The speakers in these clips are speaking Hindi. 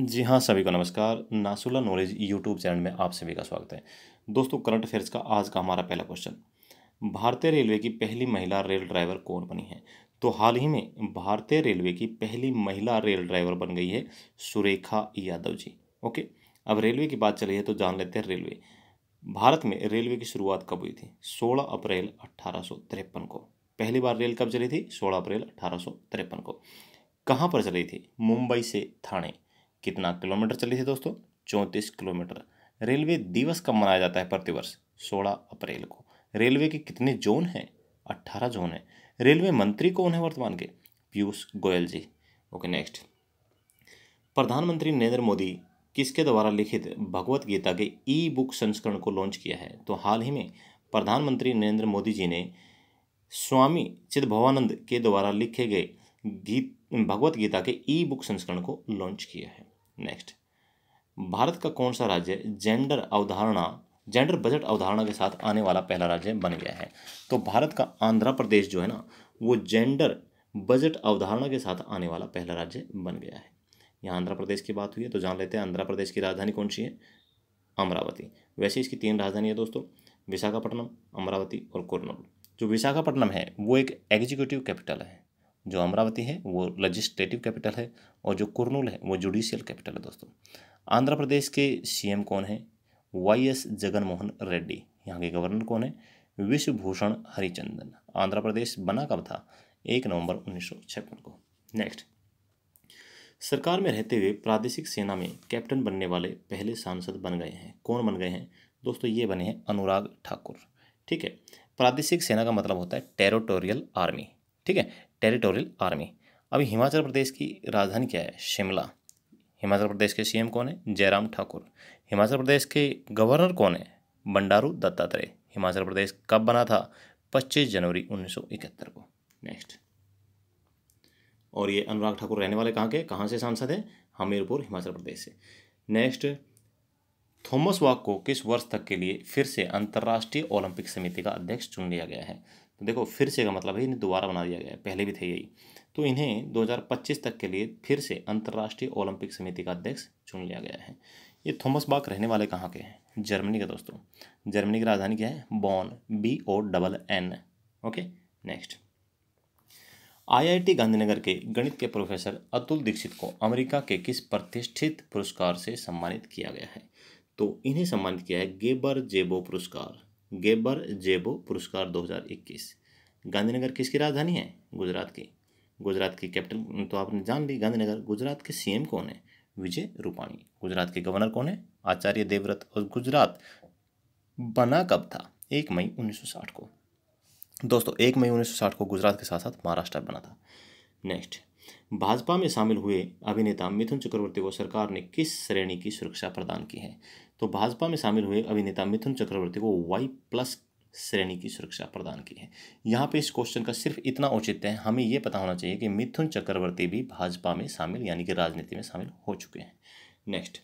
जी हाँ सभी को नमस्कार नासुला नॉलेज यूट्यूब चैनल में आप सभी का स्वागत है दोस्तों करंट अफेयर्स का आज का हमारा पहला क्वेश्चन भारतीय रेलवे की पहली महिला रेल ड्राइवर कौन बनी है तो हाल ही में भारतीय रेलवे की पहली महिला रेल ड्राइवर बन गई है सुरेखा यादव जी ओके अब रेलवे की बात चली है तो जान लेते हैं रेलवे भारत में रेलवे की शुरुआत कब हुई थी सोलह अप्रैल अट्ठारह को पहली बार रेल कब चली थी सोलह अप्रैल अट्ठारह को कहाँ पर चली थी मुंबई से थाने कितना किलोमीटर चली थी दोस्तों चौंतीस किलोमीटर रेलवे दिवस कब मनाया जाता है प्रतिवर्ष सोलह अप्रैल को रेलवे के कितने जोन हैं अट्ठारह जोन हैं रेलवे मंत्री कौन है वर्तमान के पीयूष गोयल जी ओके नेक्स्ट प्रधानमंत्री नरेंद्र मोदी किसके द्वारा लिखित भगवत गीता के ई बुक संस्करण को लॉन्च किया है तो हाल ही में प्रधानमंत्री नरेंद्र मोदी जी ने स्वामी चिदभवानंद के द्वारा लिखे गए गीत भगवत गीता के ई बुक संस्करण को लॉन्च किया है नेक्स्ट भारत का कौन सा राज्य जेंडर अवधारणा जेंडर बजट अवधारणा के साथ आने वाला पहला राज्य बन गया है तो भारत का आंध्र प्रदेश जो है ना वो जेंडर बजट अवधारणा के साथ आने वाला पहला राज्य बन गया है यहाँ आंध्र प्रदेश की बात हुई है तो जान लेते हैं आंध्र प्रदेश की राजधानी कौन सी है अमरावती वैसे इसकी तीन राजधानी है दोस्तों विशाखापट्टनम अमरावती और कुरनूल जो विशाखापट्टनम है वो एक एग्जीक्यूटिव कैपिटल है जो अमरावती है वो लजिस्लेटिव कैपिटल है और जो कुरनूल है वो जुडिशियल कैपिटल है दोस्तों आंध्र प्रदेश के सीएम कौन है वाई एस जगनमोहन रेड्डी यहाँ के गवर्नर कौन है विश्वभूषण हरिचंदन आंध्र प्रदेश बना कब था एक नवंबर उन्नीस को नेक्स्ट सरकार में रहते हुए प्रादेशिक सेना में कैप्टन बनने वाले पहले सांसद बन गए हैं कौन बन गए हैं दोस्तों ये बने हैं अनुराग ठाकुर ठीक है प्रादेशिक सेना का मतलब होता है टेरिटोरियल आर्मी ठीक है टेरिटोरियल आर्मी अभी हिमाचल प्रदेश की राजधानी क्या है शिमला हिमाचल प्रदेश के सीएम कौन है जयराम ठाकुर हिमाचल प्रदेश के गवर्नर कौन है बंडारू दत्तात्रेय हिमाचल प्रदेश कब बना था 25 जनवरी 1971 को नेक्स्ट और ये अनुराग ठाकुर रहने वाले कहाँ के कहाँ से सांसद हैं हमीरपुर हिमाचल प्रदेश से नेक्स्ट थॉमस वाक को किस वर्ष तक के लिए फिर से अंतर्राष्ट्रीय ओलंपिक समिति का अध्यक्ष चुन लिया गया है देखो फिर से का मतलब है इन्हें दोबारा बना दिया गया है पहले भी थे यही तो इन्हें 2025 तक के लिए फिर से अंतर्राष्ट्रीय ओलंपिक समिति का अध्यक्ष चुन लिया गया है ये थॉमस बाक रहने वाले कहाँ के हैं जर्मनी का दोस्तों जर्मनी की राजधानी क्या है Bonn B O double N okay next IIT Gandhinagar के गणित के प्रोफेसर अतुल दीक्षित को अमेरिका के किस प्रतिष्ठित पुरस्कार से सम्मानित किया गया है तो इन्हें सम्मानित किया है गेबर जेबो पुरस्कार गेबर जेबो पुरस्कार 2021 गांधीनगर किसकी राजधानी है गुजरात की गुजरात की कैपिटल तो आपने जान ली गांधीनगर गुजरात के सीएम कौन है विजय रूपाणी गुजरात के गवर्नर कौन है आचार्य देवव्रत और गुजरात बना कब था एक मई 1960 को दोस्तों एक मई 1960 को गुजरात के साथ साथ महाराष्ट्र बना था नेक्स्ट भाजपा में शामिल हुए अभिनेता मिथुन चक्रवर्ती को सरकार ने किस श्रेणी की सुरक्षा प्रदान की है तो भाजपा में शामिल हुए अभिनेता मिथुन चक्रवर्ती को वाई प्लस श्रेणी की सुरक्षा प्रदान की है यहाँ पे इस क्वेश्चन का सिर्फ इतना औचित्य है हमें ये पता होना चाहिए कि मिथुन चक्रवर्ती भी भाजपा में शामिल यानी कि राजनीति में शामिल हो चुके हैं नेक्स्ट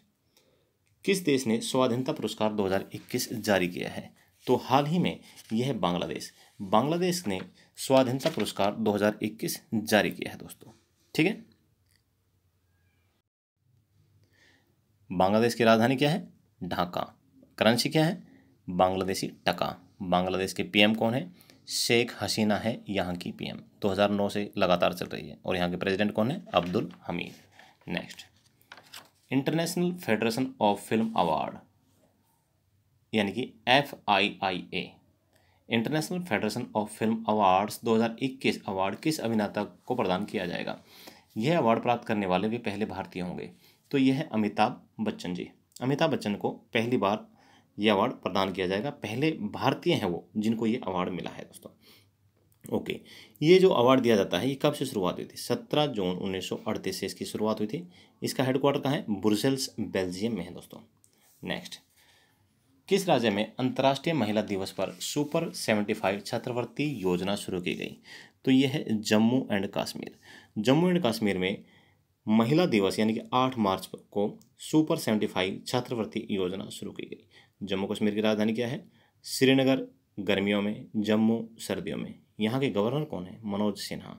किस देश ने स्वाधीनता पुरस्कार 2021 जारी किया है तो हाल ही में यह बांग्लादेश बांग्लादेश ने स्वाधीनता पुरस्कार 2021 जारी किया है दोस्तों ठीक है बांग्लादेश की राजधानी क्या है ढाका करंसी क्या है बांग्लादेशी टका बांग्लादेश के पीएम कौन है शेख हसीना है यहाँ की पीएम 2009 से लगातार चल रही है और यहाँ के प्रेसिडेंट कौन है Abdul Hamid next International Federation of Film Award यानी कि F I I A International Federation of Film Awards 2021 award किस अभिनेता को प्रदान किया जाएगा यह अवार्ड प्राप्त करने वाले वे पहले भारतीय होंगे तो यह है अमिताभ बच्चन जी अमिताभ बच्चन को पहली बार यह अवार्ड प्रदान किया जाएगा पहले भारतीय हैं वो जिनको ये अवार्ड मिला है दोस्तों ओके ये जो अवार्ड दिया जाता है ये कब से शुरुआत हुई थी सत्रह जून उन्नीस से इसकी शुरुआत हुई थी इसका हेडक्वार्टर कहाँ है ब्रुसेल्स बेल्जियम में है दोस्तों नेक्स्ट किस राज्य में अंतर्राष्ट्रीय महिला दिवस पर सुपर सेवेंटी फाइव छात्रवृत्ति योजना शुरू की गई तो यह है जम्मू एंड कश्मीर जम्मू एंड कश्मीर में महिला दिवस यानी कि आठ मार्च को सुपर सेवेंटी फाइव छात्रवृत्ति योजना शुरू की गई जम्मू कश्मीर की राजधानी क्या है श्रीनगर गर्मियों में जम्मू सर्दियों में यहाँ के गवर्नर कौन है मनोज सिन्हा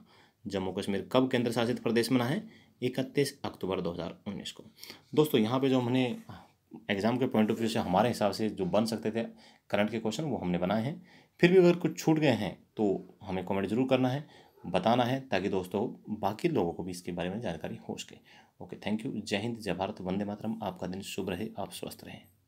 जम्मू कश्मीर कब केंद्र शासित प्रदेश बना है इकतीस अक्टूबर 2019 को दोस्तों यहाँ पे जो हमने एग्ज़ाम के पॉइंट ऑफ व्यू से हमारे हिसाब से जो बन सकते थे करंट के क्वेश्चन वो हमने बनाए हैं फिर भी अगर कुछ छूट गए हैं तो हमें कमेंट ज़रूर करना है बताना है ताकि दोस्तों बाकी लोगों को भी इसके बारे में जानकारी हो सके ओके थैंक यू जय हिंद जय भारत वंदे मातरम आपका दिन शुभ रहे आप स्वस्थ रहें